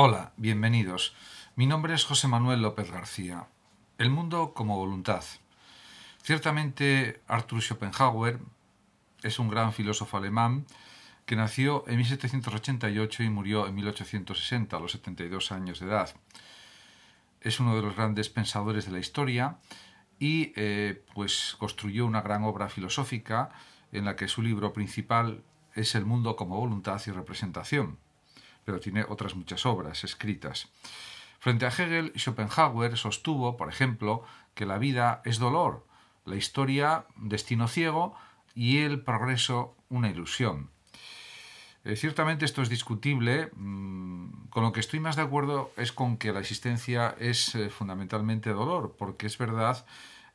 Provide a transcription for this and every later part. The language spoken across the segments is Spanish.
Hola, bienvenidos. Mi nombre es José Manuel López García. El mundo como voluntad. Ciertamente Arthur Schopenhauer es un gran filósofo alemán que nació en 1788 y murió en 1860 a los 72 años de edad. Es uno de los grandes pensadores de la historia y eh, pues construyó una gran obra filosófica en la que su libro principal es El mundo como voluntad y representación pero tiene otras muchas obras escritas. Frente a Hegel, Schopenhauer sostuvo, por ejemplo, que la vida es dolor, la historia destino ciego y el progreso una ilusión. Eh, ciertamente esto es discutible, mm, con lo que estoy más de acuerdo es con que la existencia es eh, fundamentalmente dolor, porque es verdad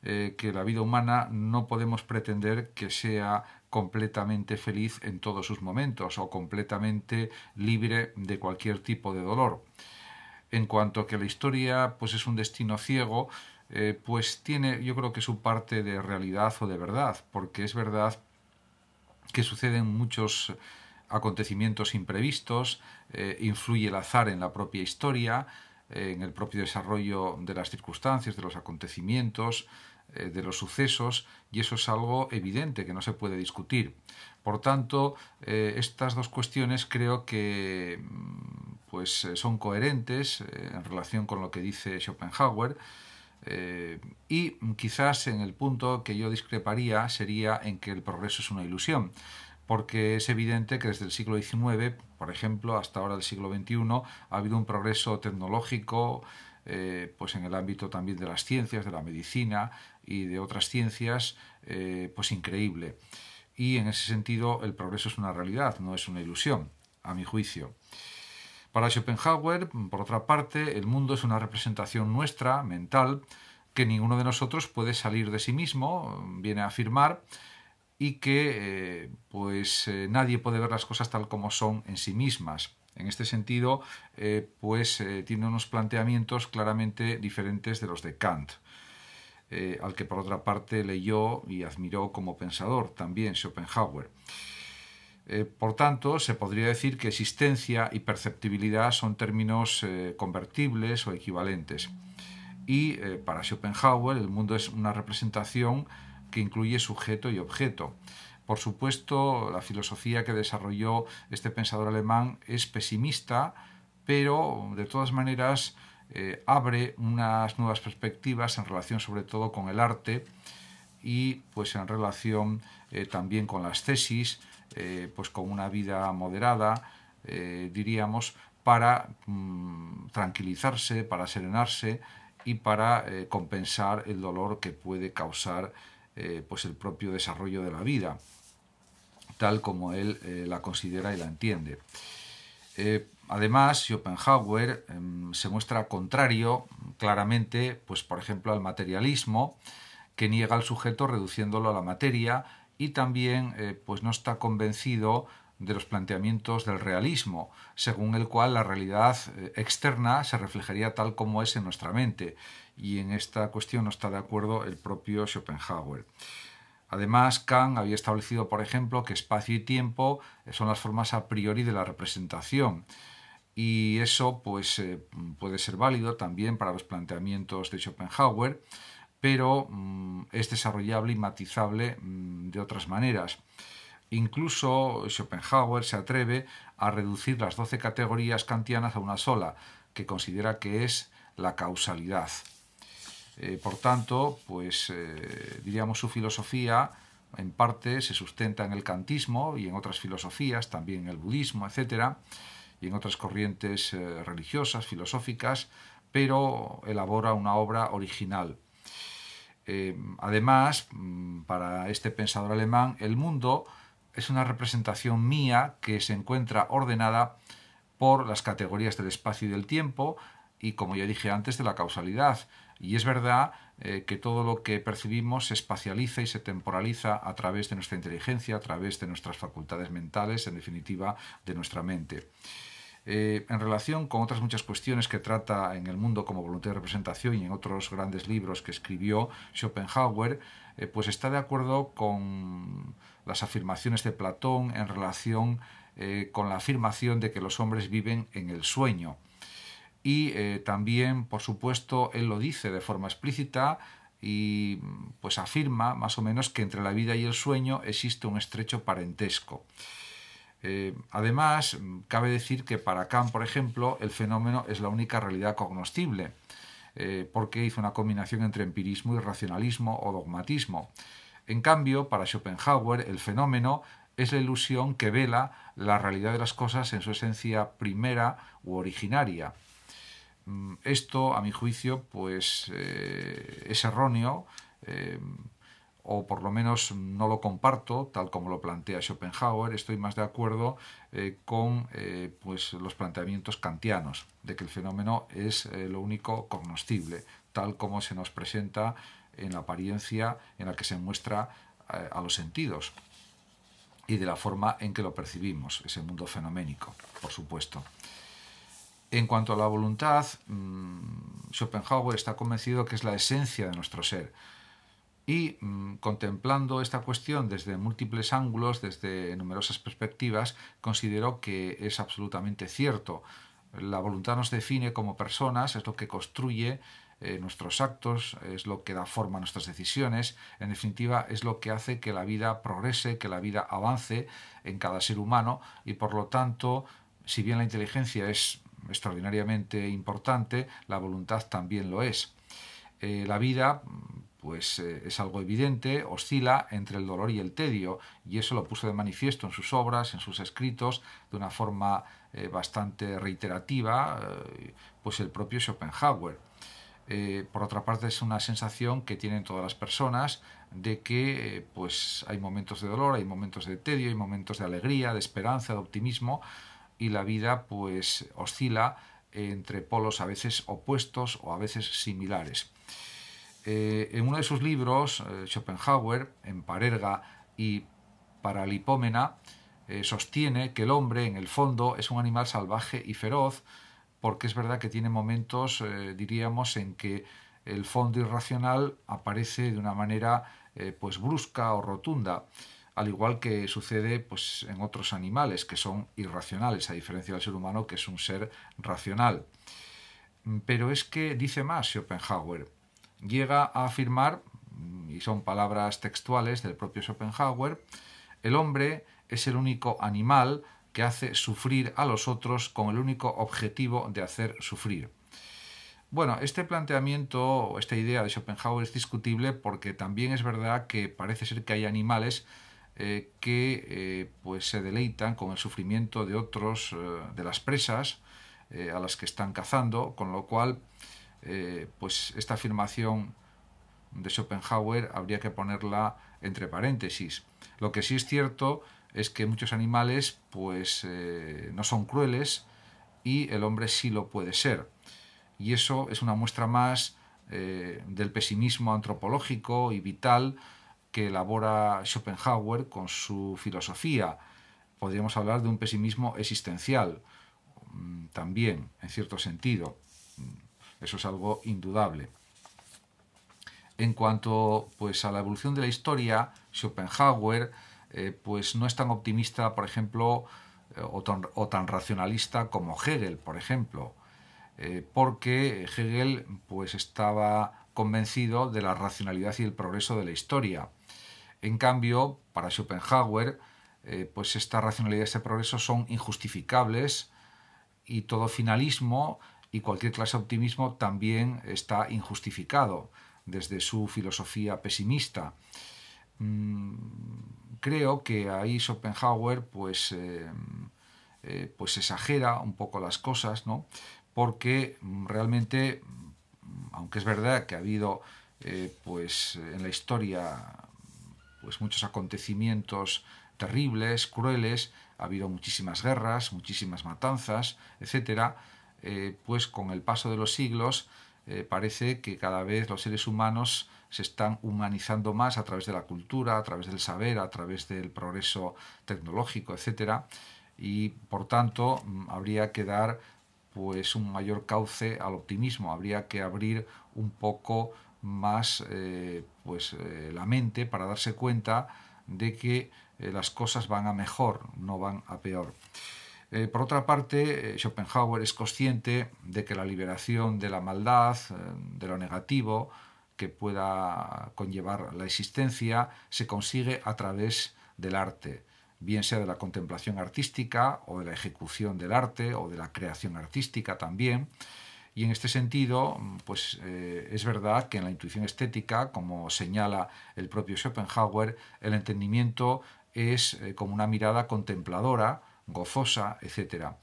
eh, que la vida humana no podemos pretender que sea completamente feliz en todos sus momentos o completamente libre de cualquier tipo de dolor. En cuanto a que la historia pues es un destino ciego, eh, pues tiene yo creo que su parte de realidad o de verdad, porque es verdad que suceden muchos acontecimientos imprevistos, eh, influye el azar en la propia historia, eh, en el propio desarrollo de las circunstancias, de los acontecimientos, eh, de los sucesos y eso es algo evidente que no se puede discutir. Por tanto, eh, estas dos cuestiones creo que mm, pues, eh, son coherentes en relación con lo que dice Schopenhauer y quizás en el punto que yo discreparía sería en que el progreso es una ilusión porque es evidente que desde el siglo XIX, por ejemplo, hasta ahora del siglo XXI, ha habido un progreso tecnológico, eh, pues en el ámbito también de las ciencias, de la medicina y de otras ciencias, eh, pues increíble. Y en ese sentido el progreso es una realidad, no es una ilusión, a mi juicio. Para Schopenhauer, por otra parte, el mundo es una representación nuestra, mental, que ninguno de nosotros puede salir de sí mismo, viene a afirmar, y que eh, pues nadie puede ver las cosas tal como son en sí mismas. En este sentido, eh, pues eh, tiene unos planteamientos claramente diferentes de los de Kant, eh, al que por otra parte leyó y admiró como pensador también Schopenhauer. por tanto, se podría decir que existencia y perceptibilidad son términos convertibles o equivalentes. Y para Schopenhauer el mundo es una representación que incluye sujeto y objeto. Por supuesto, la filosofía que desarrolló este pensador alemán es pesimista, pero de todas maneras eh, abre unas nuevas perspectivas en relación sobre todo con el arte y pues en relación eh, también con las tesis, eh, pues con una vida moderada, diríamos, para mm, tranquilizarse, para serenarse y para compensar el dolor que puede causar eh, pues el propio desarrollo de la vida, tal como él eh, la considera y la entiende. Eh, además, Schopenhauer em, se muestra contrario claramente, pues por ejemplo, al materialismo, que niega al sujeto reduciéndolo a la materia y también pues no está convencido de los planteamientos del realismo, según el cual la realidad eh, externa se reflejaría tal como es en nuestra mente, y en esta cuestión no está de acuerdo el propio Schopenhauer. Además, Kant había establecido, por ejemplo, que espacio y tiempo eh, son las formas a priori de la representación, y eso pues, eh, puede ser válido también para los planteamientos de Schopenhauer, pero mm, es desarrollable y matizable mm, de otras maneras. Incluso Schopenhauer se atreve a reducir las doce categorías kantianas a una sola, que considera que es la causalidad. Eh, por tanto, pues eh, diríamos su filosofía en parte se sustenta en el kantismo y en otras filosofías, también en el budismo, etc., y en otras corrientes eh, religiosas, filosóficas, pero elabora una obra original. además, mm, para este pensador alemán, el mundo es una representación mía que se encuentra ordenada por las categorías del espacio y del tiempo y, como ya dije antes, de la causalidad. Y es verdad eh, que todo lo que percibimos se espacializa y se temporaliza a través de nuestra inteligencia, a través de nuestras facultades mentales, en definitiva, de nuestra mente. Eh, en relación con otras muchas cuestiones que trata en el mundo como voluntad de representación y en otros grandes libros que escribió Schopenhauer, eh, pues está de acuerdo con las afirmaciones de Platón en relación eh, con la afirmación de que los hombres viven en el sueño. Y eh, también, por supuesto, él lo dice de forma explícita y pues afirma más o menos que entre la vida y el sueño existe un estrecho parentesco. Eh, además, cabe decir que para Kant, por ejemplo, el fenómeno es la única realidad cognoscible, porque hizo una combinación entre empirismo y racionalismo o dogmatismo. En cambio, para Schopenhauer, el fenómeno es la ilusión que vela la realidad de las cosas en su esencia primera u originaria. Mm, esto, a mi juicio, pues eh, es erróneo, eh, o por lo menos no lo comparto, tal como lo plantea Schopenhauer. Estoy más de acuerdo eh, con pues, los planteamientos kantianos, de que el fenómeno es lo único cognoscible, tal como se nos presenta en la apariencia en la que se muestra eh, a los sentidos y de la forma en que lo percibimos, ese mundo fenoménico, por supuesto. En cuanto a la voluntad, mm, Schopenhauer está convencido que es la esencia de nuestro ser. Y mm, contemplando esta cuestión desde múltiples ángulos, desde numerosas perspectivas, considero que es absolutamente cierto. La voluntad nos define como personas, es lo que construye eh, nuestros actos, es lo que da forma a nuestras decisiones, en definitiva es lo que hace que la vida progrese, que la vida avance en cada ser humano y por lo tanto, si bien la inteligencia es extraordinariamente importante, la voluntad también lo es. Eh, la vida pues eh, es algo evidente, oscila entre el dolor y el tedio, y eso lo puso de manifiesto en sus obras, en sus escritos, de una forma bastante reiterativa, pues el propio Schopenhauer. Eh, por otra parte es una sensación que tienen todas las personas de que eh, pues hay momentos de dolor, hay momentos de tedio, hay momentos de alegría, de esperanza, de optimismo y la vida pues oscila entre polos a veces opuestos o a veces similares. Eh, en uno de sus libros, Schopenhauer, en Parerga y Paralipómena, sostiene que el hombre en el fondo es un animal salvaje y feroz, porque es verdad que tiene momentos, eh, diríamos, en que el fondo irracional aparece de una manera eh, pues brusca o rotunda, al igual que sucede pues, en otros animales que son irracionales, a diferencia del ser humano que es un ser racional. Mm, pero es que dice más Schopenhauer. Llega a afirmar, mm, y son palabras textuales del propio Schopenhauer, el hombre es el único animal que hace sufrir a los otros con el único objetivo de hacer sufrir. Bueno, este planteamiento esta idea de Schopenhauer es discutible porque también es verdad que parece ser que hay animales eh, que eh, pues se deleitan con el sufrimiento de otros, eh, de las presas a las que están cazando, con lo cual pues esta afirmación de Schopenhauer habría que ponerla entre paréntesis. Lo que sí es cierto es que muchos animales pues eh, no son crueles y el hombre sí lo puede ser. Y eso es una muestra más eh, del pesimismo antropológico y vital que elabora Schopenhauer con su filosofía. Podríamos hablar de un pesimismo existencial mm, también, en cierto sentido. Mm, eso es algo indudable. En cuanto pues a la evolución de la historia, Schopenhauer eh, pues no es tan optimista, por ejemplo, eh, o tan, racionalista como Hegel, por ejemplo, eh, porque Hegel pues estaba convencido de la racionalidad y el progreso de la historia. En cambio, para Schopenhauer, pues esta racionalidad y este progreso son injustificables y todo finalismo y cualquier clase de optimismo también está injustificado desde su filosofía pesimista. Mm, creo que ahí Schopenhauer pues, em, eh, pues exagera un poco las cosas, ¿no? porque mm, realmente, mm, aunque es verdad que ha habido eh, pues, en la historia pues, muchos acontecimientos terribles, crueles, ha habido muchísimas guerras, muchísimas matanzas, etc., eh, pues con el paso de los siglos parece que cada vez los seres humanos se están humanizando más a través de la cultura, a través del saber, a través del progreso tecnológico, etc. y por tanto mm, habría que dar pues un mayor cauce al optimismo, habría que abrir un poco más eh, pues eh, la mente para darse cuenta de que eh, las cosas van a mejor, no van a peor. por otra parte, Schopenhauer es consciente de que la liberación de la maldad, de lo negativo, que pueda conllevar la existencia se consigue a través del arte, bien sea de la contemplación artística o de la ejecución del arte o de la creación artística también. Y en este sentido, pues eh, es verdad que en la intuición estética, como señala el propio Schopenhauer, el entendimiento es eh, como una mirada contempladora, gozosa, etcétera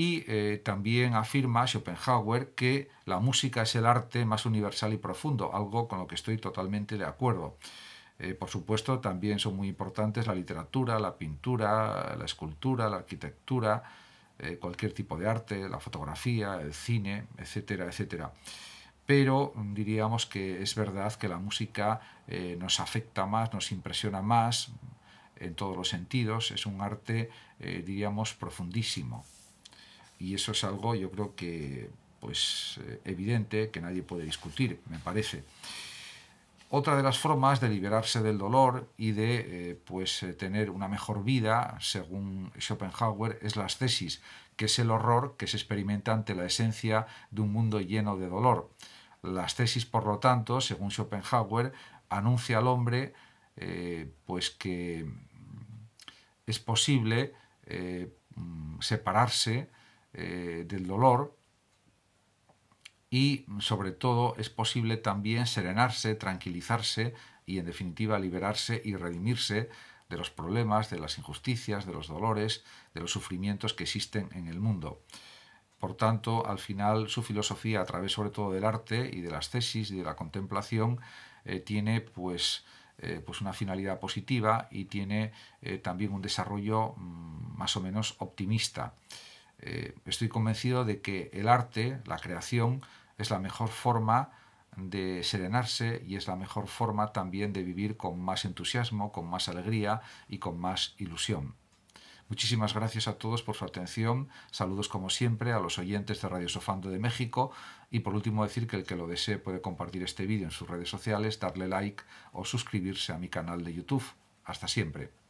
y eh, también afirma Schopenhauer que la música es el arte más universal y profundo, algo con lo que estoy totalmente de acuerdo. Eh, por supuesto, también son muy importantes la literatura, la pintura, la escultura, la arquitectura, eh, cualquier tipo de arte, la fotografía, el cine, etcétera, etcétera. Pero mm, diríamos que es verdad que la música nos afecta más, nos impresiona más en todos los sentidos, es un arte, diríamos, profundísimo y eso es algo yo creo que pues eh, evidente que nadie puede discutir, me parece. Otra de las formas de liberarse del dolor y de eh, pues, eh, tener una mejor vida, según Schopenhauer, es la ascesis, que es el horror que se experimenta ante la esencia de un mundo lleno de dolor. La ascesis, por lo tanto, según Schopenhauer, anuncia al hombre pues que es posible mm, separarse eh, del dolor y sobre todo es posible también serenarse, tranquilizarse y en definitiva liberarse y redimirse de los problemas, de las injusticias, de los dolores, de los sufrimientos que existen en el mundo. Por tanto, al final su filosofía, a través sobre todo del arte y de las tesis y de la contemplación, eh, tiene pues, eh, pues, una finalidad positiva y tiene también un desarrollo mm, más o menos optimista. Eh, estoy convencido de que el arte, la creación, es la mejor forma de serenarse y es la mejor forma también de vivir con más entusiasmo, con más alegría y con más ilusión. Muchísimas gracias a todos por su atención. Saludos como siempre a los oyentes de Radio Sofando de México y por último decir que el que lo desee puede compartir este vídeo en sus redes sociales, darle like o suscribirse a mi canal de YouTube. Hasta siempre.